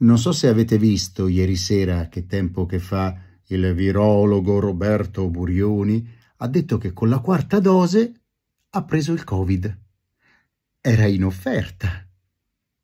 Non so se avete visto ieri sera che tempo che fa il virologo Roberto Burioni ha detto che con la quarta dose ha preso il Covid. Era in offerta.